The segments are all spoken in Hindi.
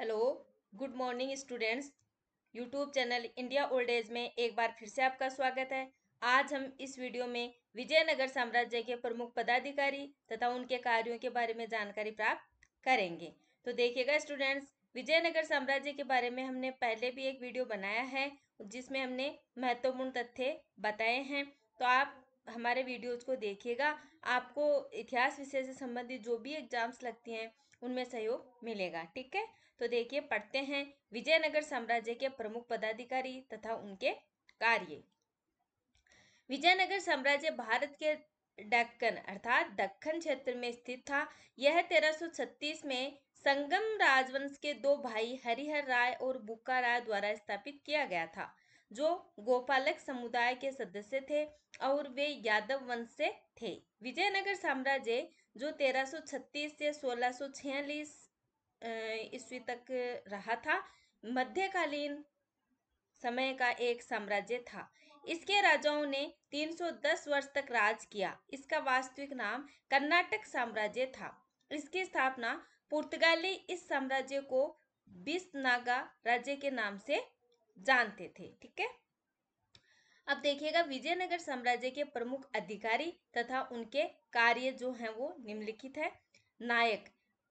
hello good morning students YouTube channel India old age में एक बार फिर से आपका स्वागत है आज हम इस वीडियो में विजयनगर साम्राज्य के प्रमुख पदाधिकारी तथा उनके कार्यों के बारे में जानकारी प्राप्त करेंगे तो देखिएगा स्टूडेंट्स विजयनगर साम्राज्य के बारे में हमने पहले भी एक वीडियो बनाया है जिसमें हमने महत्वपूर्ण तथ्य बताए हैं तो आप हमारे वीडियोस को देखिएगा आपको इतिहास विषय से संबंधित जो भी एग्जाम्स लगती हैं उनमें सहयोग मिलेगा ठीक है तो देखिए पढ़ते हैं विजयनगर साम्राज्य के प्रमुख पदाधिकारी तथा उनके कार्य विजयनगर साम्राज्य भारत के डक्कन अर्थात दक्खन क्षेत्र में स्थित था यह 1336 में संगम राजवंश के दो भाई हरिहर राय और बुक्का राय द्वारा स्थापित किया गया था जो गोपालक समुदाय के सदस्य थे और वे यादव वंश से थे विजयनगर साम्राज्य जो 1336 से 1646 ईस्वी तक रहा था मध्यकालीन समय का एक साम्राज्य था इसके राजाओं ने 310 वर्ष तक राज किया इसका वास्तविक नाम कर्नाटक साम्राज्य था इसकी स्थापना पुर्तगाली इस साम्राज्य को बिस्नागा राज्य के नाम से जानते थे ठीक है अब देखिएगा विजयनगर साम्राज्य के प्रमुख अधिकारी तथा उनके कार्य जो हैं वो निम्नलिखित है नायक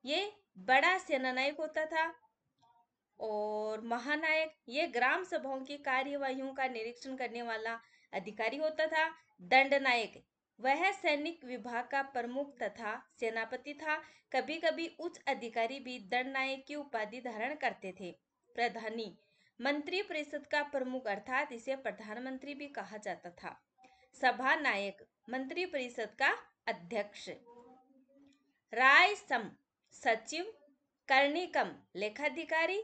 ये बड़ा सेनानायक होता था और महानायक ये ग्राम सभाओं की कार्यवाही का निरीक्षण करने वाला अधिकारी होता था दंड नायक वह सैनिक विभाग का प्रमुख तथा सेनापति था कभी कभी उच्च अधिकारी भी दंड नायक की उपाधि धारण करते थे प्रधानी मंत्री परिषद का प्रमुख अर्थात इसे प्रधानमंत्री भी कहा जाता था सभा नायक मंत्री परिषद का अध्यक्ष राय सम सचिव कर्णिकम लेखाधिकारी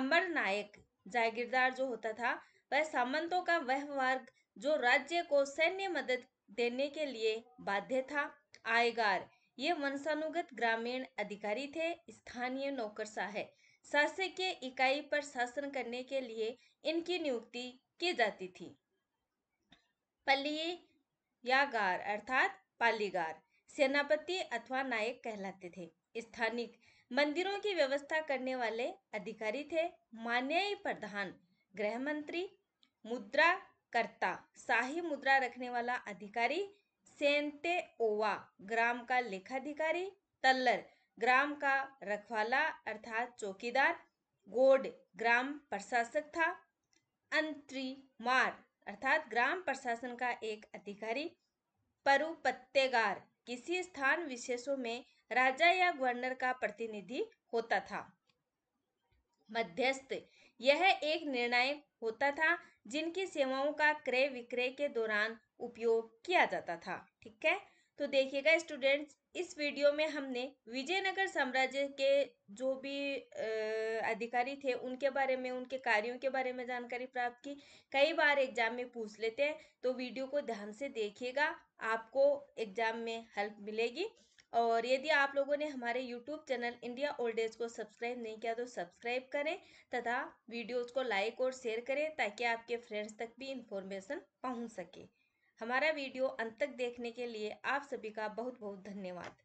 अमर नायक जागीरदार जो होता था वह सामंतों का वह वर्ग जो राज्य को सैन्य मदद देने के लिए बाध्य था आयगार ये वंशानुगत ग्रामीण अधिकारी थे स्थानीय नौकरशाह के इकाई पर शासन करने के लिए इनकी नियुक्ति की जाती थी पल्ली गार अर्थात पालीगार सेनापति अथवा नायक कहलाते थे स्थानिक मंदिरों की व्यवस्था करने वाले अधिकारी थे मान्य प्रधान गृह मंत्री मुद्रा कर्ता शाही मुद्रा रखने वाला अधिकारी सेंते ओवा ग्राम का लेखाधिकारी तल्लर ग्राम का रखवाला अर्थात चौकीदार गोड ग्राम प्रशासक था अंत्री मार अर्थात ग्राम प्रशासन का एक अधिकारी परुपत्तेगार किसी स्थान विशेषों में राजा या गवर्नर का प्रतिनिधि होता था मध्यस्थ यह एक निर्णायक होता था जिनकी सेवाओं का क्रय विक्रय के दौरान उपयोग किया जाता था ठीक है तो देखिएगा स्टूडेंट्स इस वीडियो में हमने विजयनगर साम्राज्य के जो भी अधिकारी थे उनके बारे में उनके कार्यों के बारे में जानकारी प्राप्त की कई बार एग्जाम में पूछ लेते हैं तो वीडियो को ध्यान से देखिएगा आपको एग्जाम में हेल्प मिलेगी और यदि आप लोगों ने हमारे YouTube channel India old age को सब्सक्राइब नहीं किया तो सब्सक्राइब करें तथा वीडियोज़ को लाइक और शेयर करें ताकि आपके फ्रेंड्स तक भी इंफॉर्मेशन पहुँच सके हमारा वीडियो अंत तक देखने के लिए आप सभी का बहुत बहुत धन्यवाद